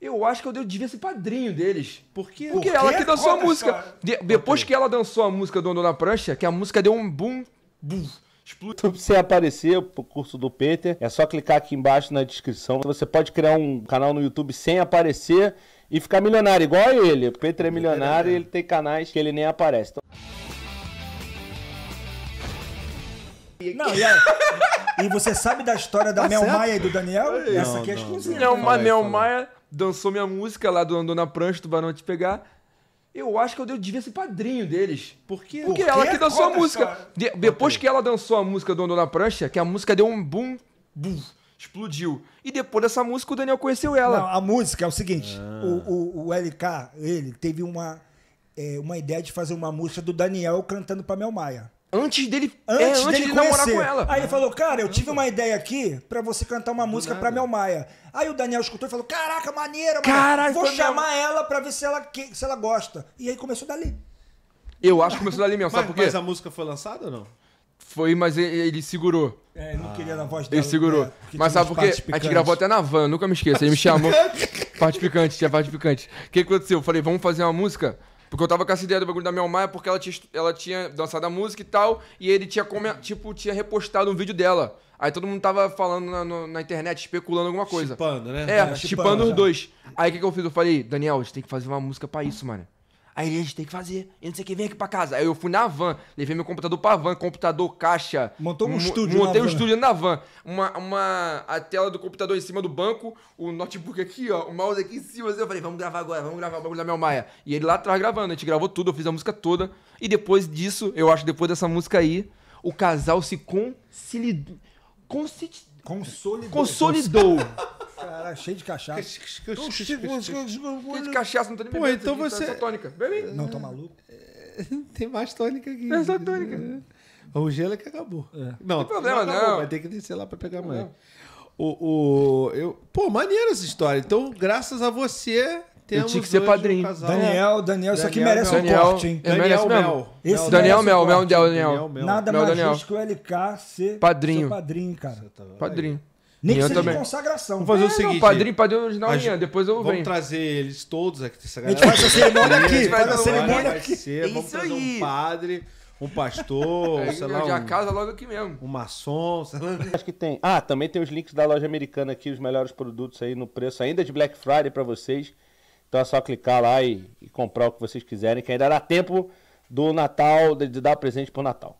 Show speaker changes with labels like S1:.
S1: Eu acho que eu devia ser padrinho deles. Por quê? Porque Por ela que dançou Conta a música. De, depois que ela dançou a música do Andou na Prancha, que a música deu um boom. boom Explodiu. Se você aparecer
S2: pro curso do Peter, é só clicar aqui embaixo na descrição. Você pode criar um canal no YouTube sem aparecer e ficar milionário, igual ele. O Peter é milionário e ele tem canais que ele nem aparece.
S3: Então... Não, e, aí, e você sabe da história da tá Mel certo? Maia e do Daniel? Não, Essa aqui é exclusiva. Mel, Maia
S1: dançou minha música lá do Andou na Prancha, Tubarão Te Pegar. Eu acho que eu devia ser padrinho deles. Por quê? Porque Por ela que dançou a música. De, depois que ela dançou a música do Andou na Prancha, que a
S3: música deu um boom, boom, explodiu. E depois dessa música o Daniel conheceu ela. Não, a música é o seguinte: ah. o, o, o LK, ele teve uma, é, uma ideia de fazer uma música do Daniel cantando pra Mel Maia. Antes dele, antes, é, antes dele namorar com ela. Aí ele falou, cara, eu tive uma ideia aqui para você cantar uma música para Mel Maia. Aí o Daniel escutou e falou, caraca, maneiro, Caralho, vou chamar ela para ver se ela, se ela gosta. E aí começou dali.
S1: Eu acho que começou dali mesmo, sabe por quê? Mas a música foi lançada ou não? Foi, mas ele, ele segurou.
S3: É, ele não ah. queria na voz dele. Ele segurou. Né? Mas sabe por quê? A gente gravou até
S1: na van, nunca me esqueço. Ele me chamou. parte picante, tinha parte picante. O que aconteceu? Eu falei, vamos fazer uma música porque eu tava com essa ideia do bagulho da Mel Maia porque ela tinha, ela tinha dançado a música e tal, e ele tinha, uhum. tipo, tinha repostado um vídeo dela. Aí todo mundo tava falando na, no, na internet, especulando alguma coisa. Chipando, né? É, é chipando os dois. É. Aí o que, que eu fiz? Eu falei, Daniel, a gente tem que fazer uma música pra isso, mano. Aí a gente tem que fazer. E não sei o que, vem aqui pra casa. Aí eu fui na van, levei meu computador pra van, computador, caixa. Montou um estúdio, Montei um van. estúdio na van. Uma, uma, a tela do computador em cima do banco, o notebook aqui, ó, o mouse aqui em cima. Assim, eu falei, vamos gravar agora, vamos gravar o bagulho da Mel Maia. E ele lá atrás gravando, a gente gravou tudo, eu fiz a música toda. E depois disso, eu acho depois dessa música aí, o casal se concilid...
S3: Consolidou. Consolidou. Era cheio de cachaça. cheio de cachaça, não tô nem Pô, então, então é você... Tá tônica. Bebe Não, tá maluco? É,
S1: tem mais tônica aqui. É só tônica.
S2: É. O gelo é que acabou. É. Não, não tem problema, não. Acabou, não. Vai ter que descer lá pra pegar mais. O, o, eu, pô, maneira essa história. Então, graças a você, temos eu tinha que ser padrinho. Um Daniel, Daniel, isso aqui merece Daniel, um corte, hein? Daniel, Daniel
S1: Mel. Esse Daniel Mel, Mel, Daniel. Daniel Mel. Nada Mel, mais Daniel. justo
S3: que o LK ser padrinho. padrinho, cara. Tá padrinho. Nem que seja também. de consagração. Vamos fazer é, o seguinte. Não, padrinho, padrinho original amanhã, depois
S1: eu vou Vamos trazer
S2: eles todos aqui. Essa A gente faz a cerimônia aqui. A gente faz a cerimônia aqui. Ser, Isso vamos trazer aí. um padre, um pastor, é, sei lá. Já a casa logo aqui mesmo. Um maçom, sei lá. Acho que tem. Ah, também tem os links da loja americana aqui, os melhores produtos aí no preço ainda de Black Friday para vocês. Então é só clicar lá e, e comprar o que vocês quiserem, que ainda dá tempo do Natal, de, de dar presente pro Natal.